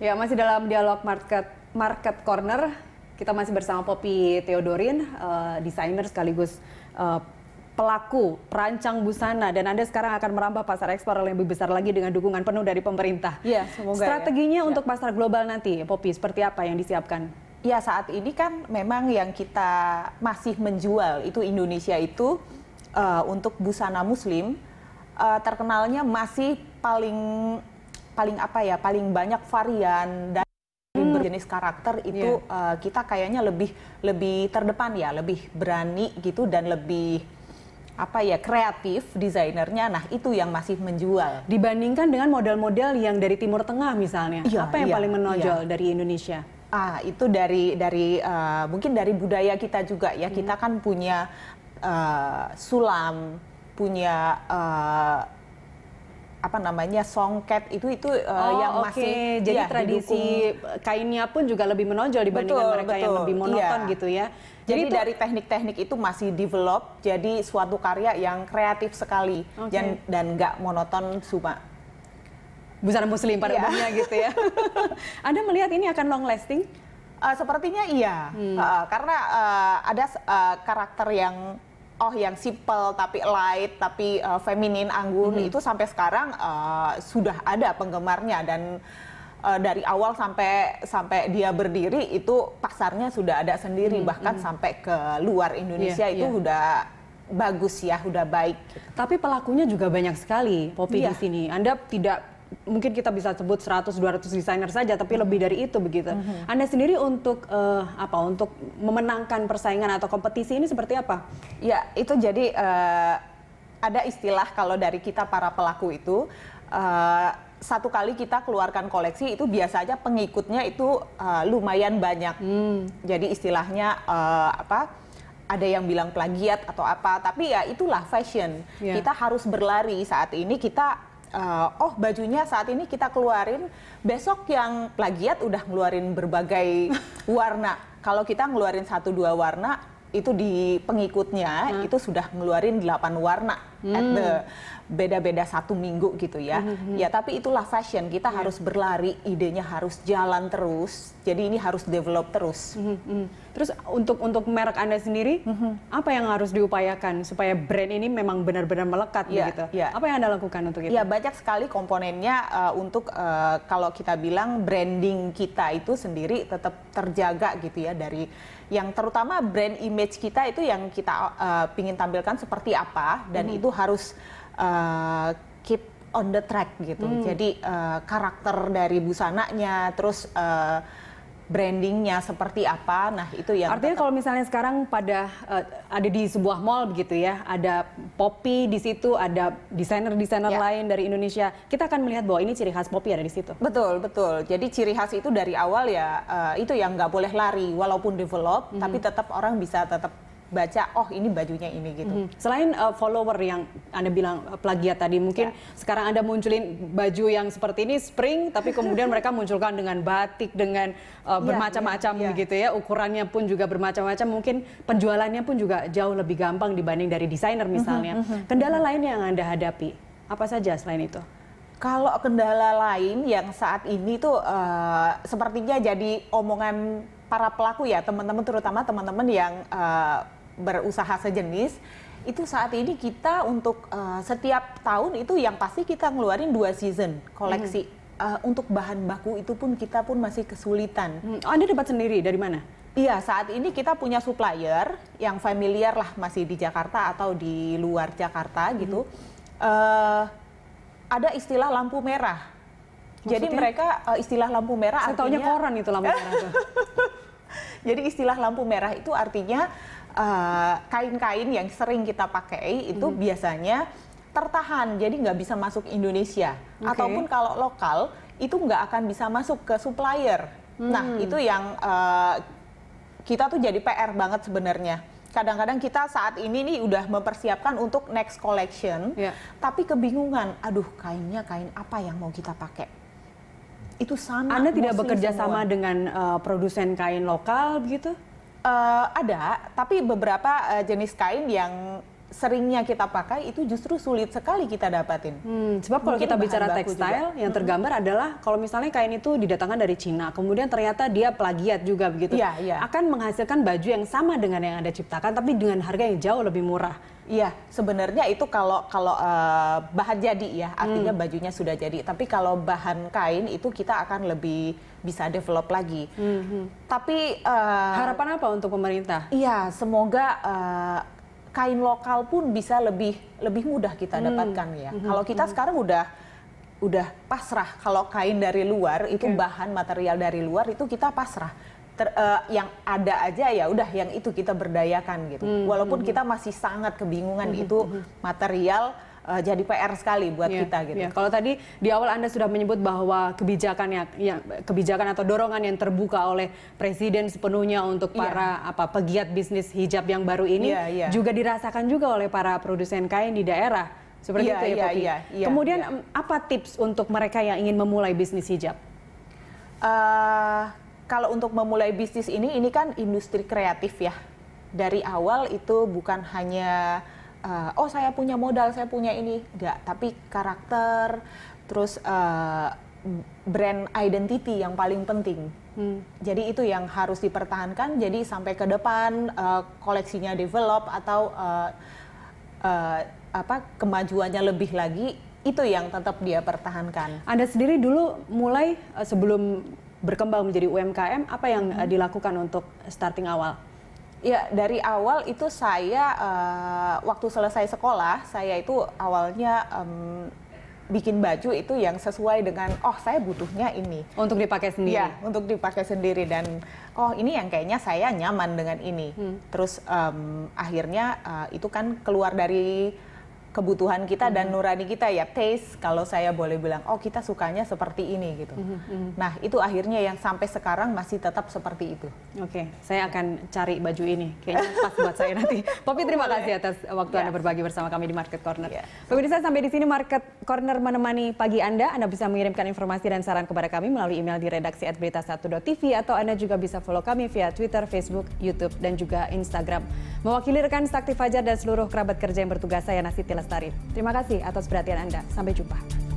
Ya, masih dalam dialog market market corner kita masih bersama Poppy Theodorin, uh, desainer sekaligus uh, pelaku perancang busana dan Anda sekarang akan merambah pasar ekspor yang lebih besar lagi dengan dukungan penuh dari pemerintah. Iya, semoga. Ya. Strateginya ya. untuk ya. pasar global nanti, Poppy, seperti apa yang disiapkan? Ya, saat ini kan memang yang kita masih menjual itu Indonesia itu uh, untuk busana muslim uh, terkenalnya masih paling paling apa ya paling banyak varian dan hmm. berjenis karakter itu yeah. Iya. uh, kita kayaknya lebih lebih terdepan ya lebih berani gitu dan lebih apa ya kreatif desainernya nah itu yang masih menjual dibandingkan dengan model-model yang dari Timur Tengah misalnya ya, apa yang iya, paling menonjol iya. dari Indonesia ah itu dari dari uh, mungkin dari budaya kita juga ya hmm. kita kan punya uh, sulam punya uh, apa namanya songket itu itu uh, oh, yang okay. masih jadi ya, tradisi didukung. kainnya pun juga lebih menonjol dibandingkan betul, mereka betul. yang lebih monoton iya. gitu ya. Jadi, jadi dari teknik-teknik itu masih develop jadi suatu karya yang kreatif sekali okay. dan dan nggak monoton cuma busana muslim pada iya. umumnya gitu ya. Anda melihat ini akan long lasting? Uh, sepertinya iya, hmm. uh, karena uh, ada uh, karakter yang oh yang simple tapi light tapi uh, feminin anggun mm -hmm. itu sampai sekarang uh, sudah ada penggemarnya dan uh, dari awal sampai sampai dia berdiri itu pasarnya sudah ada sendiri mm -hmm. bahkan mm -hmm. sampai ke luar Indonesia yeah, itu yeah. udah bagus ya, sudah baik. Tapi pelakunya juga banyak sekali, Poppy yeah. di iya. sini. Anda tidak mungkin kita bisa sebut 100 200 desainer saja tapi lebih dari itu begitu. Mm -hmm. Anda sendiri untuk uh, apa untuk memenangkan persaingan atau kompetisi ini seperti apa? Ya, itu jadi uh, ada istilah kalau dari kita para pelaku itu uh, satu kali kita keluarkan koleksi itu biasanya pengikutnya itu uh, lumayan banyak. Hmm. Jadi istilahnya uh, apa? ada yang bilang plagiat atau apa, tapi ya itulah fashion. Yeah. Kita harus berlari saat ini kita uh, oh bajunya saat ini kita keluarin, besok yang plagiat udah ngeluarin berbagai warna. Kalau kita ngeluarin satu dua warna, itu di pengikutnya hmm. itu sudah ngeluarin 8 warna hmm. beda-beda satu minggu gitu ya. Hmm. hmm, hmm. Ya, tapi itulah fashion. Kita yeah. harus berlari, idenya harus jalan terus. Jadi ini harus develop terus. Hmm. Hmm. hmm. Terus untuk untuk merek Anda sendiri, hmm. apa yang harus diupayakan supaya brand ini memang benar-benar melekat yeah. begitu? Yeah. Apa yang Anda lakukan untuk itu? Ya, banyak sekali komponennya uh, untuk uh, kalau kita bilang branding kita itu sendiri tetap terjaga gitu ya dari yang terutama brand image image kita itu yang kita uh, pingin tampilkan seperti apa dan -hmm. itu harus uh, keep on the track gitu. Hmm. Jadi uh, karakter dari busananya, terus uh, brandingnya seperti apa. Nah itu yang artinya kalau misalnya sekarang pada uh, ada di sebuah mall begitu ya, ada Poppy di situ, ada desainer-desainer ya. lain dari Indonesia. Kita akan melihat bahwa ini ciri khas Poppy ada di situ. Betul betul. Jadi ciri khas itu dari awal ya uh, itu yang nggak boleh lari, walaupun develop, -hmm. tapi tetap orang bisa tetap baca oh ini bajunya ini gitu. Mm -hmm. Selain uh, follower yang Anda bilang uh, plagiat tadi, mungkin yeah. sekarang Anda munculin baju yang seperti ini spring tapi kemudian mereka munculkan dengan batik dengan uh, ya, bermacam-macam yeah, yeah, gitu ya. Ukurannya pun juga bermacam-macam, mungkin penjualannya pun juga jauh lebih gampang dibanding dari desainer mhm, misalnya. Mm -hmm. Kendala mm -hmm. lain yang Anda hadapi apa saja selain itu? Kalau kendala lain yang saat ini tuh uh, sepertinya jadi omongan para pelaku ya teman-teman terutama teman-teman yang uh, berusaha sejenis itu saat ini kita untuk uh, setiap tahun itu yang pasti kita ngeluarin dua season koleksi. Mm. Uh, untuk bahan baku itu pun kita pun masih kesulitan. Mm. Oh, Anda dapat sendiri dari mana? Iya, saat ini kita punya supplier yang familiar lah masih di Jakarta atau di luar Jakarta hmm. gitu. Uh, ada istilah lampu merah. Maksudnya? Jadi mereka uh, istilah lampu merah Saya artinya koran itu lampu merah. Jadi istilah lampu merah itu artinya Eh, kain-kain uh, yang sering kita pakai itu -hmm. biasanya tertahan, jadi nggak bisa masuk Indonesia. Okay. Ataupun kalau lokal itu nggak akan bisa masuk ke supplier. Hmm. Nah mm. itu yang uh, kita tuh jadi PR banget sebenarnya. Kadang-kadang kita saat ini nih udah mempersiapkan untuk next collection, yeah. tapi kebingungan, aduh kainnya kain apa yang mau kita pakai? Itu sama. Anda tidak bekerja semua. sama dengan uh, produsen kain lokal begitu? Uh, ada, tapi beberapa uh, jenis kain yang seringnya kita pakai itu justru sulit sekali kita dapatin. Hmm, sebab kalau kita bicara tekstil yang tergambar hmm. adalah kalau misalnya kain itu didatangkan dari Cina, kemudian ternyata dia plagiat juga begitu. Ya, ya. Akan menghasilkan baju yang sama dengan yang Anda ciptakan tapi dengan harga yang jauh lebih murah. Iya, sebenarnya itu kalau kalau uh, bahan jadi ya, artinya hmm. bajunya sudah jadi. Tapi kalau bahan kain itu kita akan lebih bisa develop lagi. Mm -hmm. Tapi uh, harapan apa untuk pemerintah? Iya, semoga uh, kain lokal pun bisa lebih lebih mudah kita mm. dapatkan ya. Mm -hmm. Kalau kita mm -hmm. sekarang udah udah pasrah kalau kain dari luar itu okay. bahan material dari luar itu kita pasrah ter, uh, yang ada aja ya udah yang itu kita berdayakan gitu. Mm -hmm. Walaupun kita masih sangat kebingungan mm -hmm. itu mm-hmm. material uh, jadi PR sekali buat yeah, kita gitu. Yeah. Kalau tadi di awal Anda sudah menyebut bahwa kebijakan yang, ya, kebijakan atau dorongan yang terbuka oleh presiden sepenuhnya untuk iya. para apa pegiat bisnis hijab yang baru ini yeah, yeah. juga dirasakan juga oleh para produsen kain di daerah. Seperti yeah, itu ya, yeah, Popi. Yeah, yeah, Kemudian yeah. Iya. apa tips untuk mereka yang ingin memulai bisnis hijab? Uh, kalau untuk memulai bisnis ini, ini kan industri kreatif ya. Dari awal itu bukan hanya uh, oh saya punya modal saya punya ini enggak tapi karakter terus uh, brand identity yang paling penting Hmm. Jadi itu yang harus dipertahankan. Jadi sampai ke depan uh, koleksinya develop atau uh, uh, apa kemajuannya lebih lagi itu yang tetap dia pertahankan. Anda sendiri dulu mulai uh, sebelum berkembang menjadi UMKM apa yang hmm. uh, dilakukan untuk starting awal? Ya dari awal itu saya uh, waktu selesai sekolah saya itu awalnya um, bikin baju itu yang sesuai dengan oh saya butuhnya ini untuk dipakai iya, sendiri. Ya untuk dipakai sendiri dan oh ini yang kayaknya saya nyaman dengan ini. Hmm. Terus um, akhirnya uh, itu kan keluar dari kebutuhan kita mm -hmm. dan mm-hmm. nurani kita ya taste kalau saya boleh bilang oh kita sukanya seperti ini gitu mm -hmm. nah itu akhirnya yang sampai sekarang masih tetap seperti itu oke okay. saya akan cari baju ini kayaknya pas buat saya nanti Poppy terima kasih atas waktu yeah. anda berbagi bersama kami di Market Corner yeah. pemirsa sampai di sini Market Corner menemani pagi anda anda bisa mengirimkan informasi dan saran kepada kami melalui email di redaksi berita tv atau anda juga bisa follow kami via Twitter Facebook YouTube dan juga Instagram mewakili rekan Sakti Fajar dan seluruh kerabat kerja yang bertugas saya nasi tila Lestari. Terima kasih atas perhatian Anda. Sampai jumpa.